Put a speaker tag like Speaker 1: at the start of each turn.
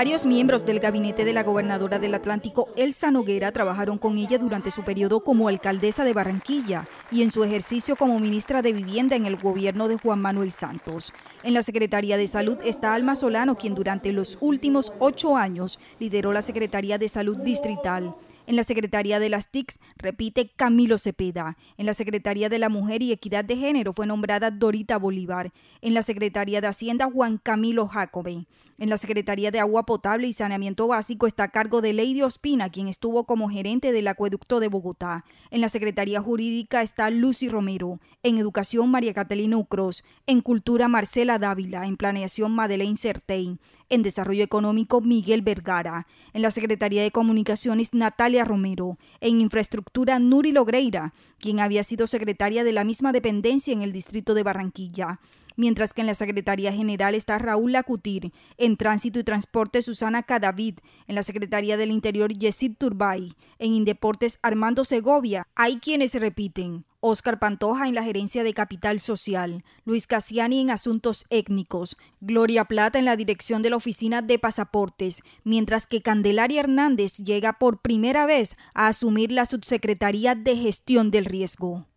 Speaker 1: Varios miembros del gabinete de la gobernadora del Atlántico, Elsa Noguera, trabajaron con ella durante su periodo como alcaldesa de Barranquilla y en su ejercicio como ministra de Vivienda en el gobierno de Juan Manuel Santos. En la Secretaría de Salud está Alma Solano, quien durante los últimos ocho años lideró la Secretaría de Salud Distrital. En la Secretaría de las TICs, repite Camilo Cepeda. En la Secretaría de la Mujer y Equidad de Género fue nombrada Dorita Bolívar. En la Secretaría de Hacienda, Juan Camilo Jacobe en la Secretaría de Agua Potable y Saneamiento Básico está a cargo de Lady Ospina, quien estuvo como gerente del Acueducto de Bogotá. En la Secretaría Jurídica está Lucy Romero, en Educación María Catalina Ucros, en Cultura Marcela Dávila, en Planeación Madeleine Certein, en Desarrollo Económico Miguel Vergara, en la Secretaría de Comunicaciones Natalia Romero, en Infraestructura Nuri Logreira, quien había sido secretaria de la misma dependencia en el distrito de Barranquilla mientras que en la Secretaría General está Raúl Lacutir, en Tránsito y Transporte Susana Cadavid, en la Secretaría del Interior Yesid Turbay, en Indeportes Armando Segovia. Hay quienes se repiten. Oscar Pantoja en la gerencia de Capital Social, Luis Cassiani en Asuntos Étnicos, Gloria Plata en la dirección de la Oficina de Pasaportes, mientras que Candelaria Hernández llega por primera vez a asumir la Subsecretaría de Gestión del Riesgo.